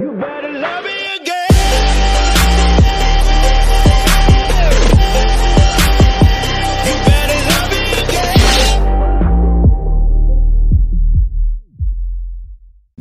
You better love me.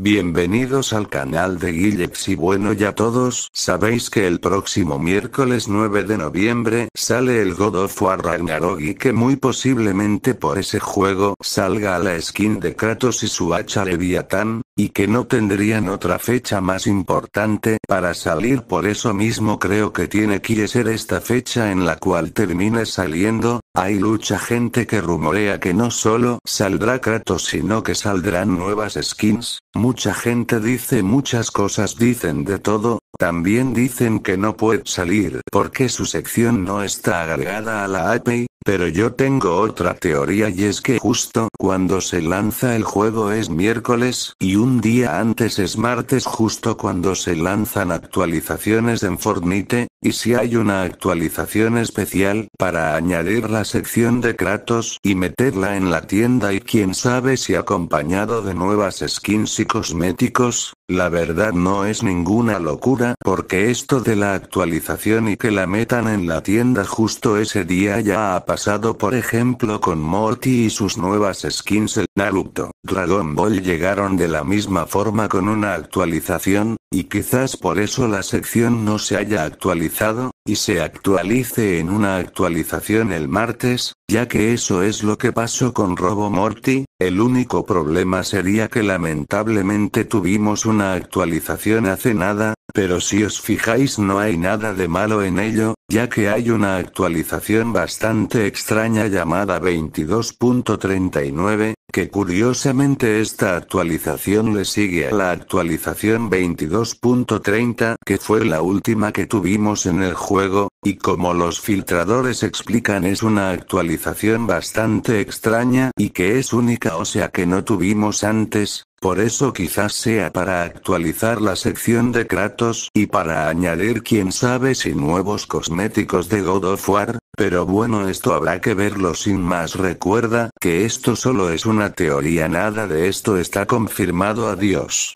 Bienvenidos al canal de Guillex y bueno ya todos sabéis que el próximo miércoles 9 de noviembre sale el God of War Ragnarok y que muy posiblemente por ese juego salga a la skin de Kratos y su hacha Leviatán, y que no tendrían otra fecha más importante para salir por eso mismo creo que tiene que ser esta fecha en la cual termine saliendo, hay mucha gente que rumorea que no solo saldrá Kratos sino que saldrán nuevas skins, mucha gente dice muchas cosas dicen de todo, también dicen que no puede salir porque su sección no está agregada a la API, pero yo tengo otra teoría y es que justo cuando se lanza el juego es miércoles y un día antes es martes justo cuando se lanzan actualizaciones en Fortnite, y si hay una actualización especial para añadir la sección de Kratos y meterla en la tienda y quién sabe si acompañado de nuevas skins y cosméticos, la verdad no es ninguna locura porque esto de la actualización y que la metan en la tienda justo ese día ya ha pasado por ejemplo con Morty y sus nuevas skins el Naruto, Dragon Ball llegaron de la misma forma con una actualización, y quizás por eso la sección no se haya actualizado, y se actualice en una actualización el martes, ya que eso es lo que pasó con Robo Morty, el único problema sería que lamentablemente tuvimos una actualización hace nada, pero si os fijáis no hay nada de malo en ello, ya que hay una actualización bastante extraña llamada 22.39, que curiosamente esta actualización le sigue a la actualización 22.30 que fue la última que tuvimos en el juego, y como los filtradores explican es una actualización bastante extraña y que es única o sea que no tuvimos antes, por eso quizás sea para actualizar la sección de Kratos y para añadir quién sabe si nuevos cosméticos de God of War, pero bueno esto habrá que verlo sin más recuerda que esto solo es una teoría nada de esto está confirmado adiós.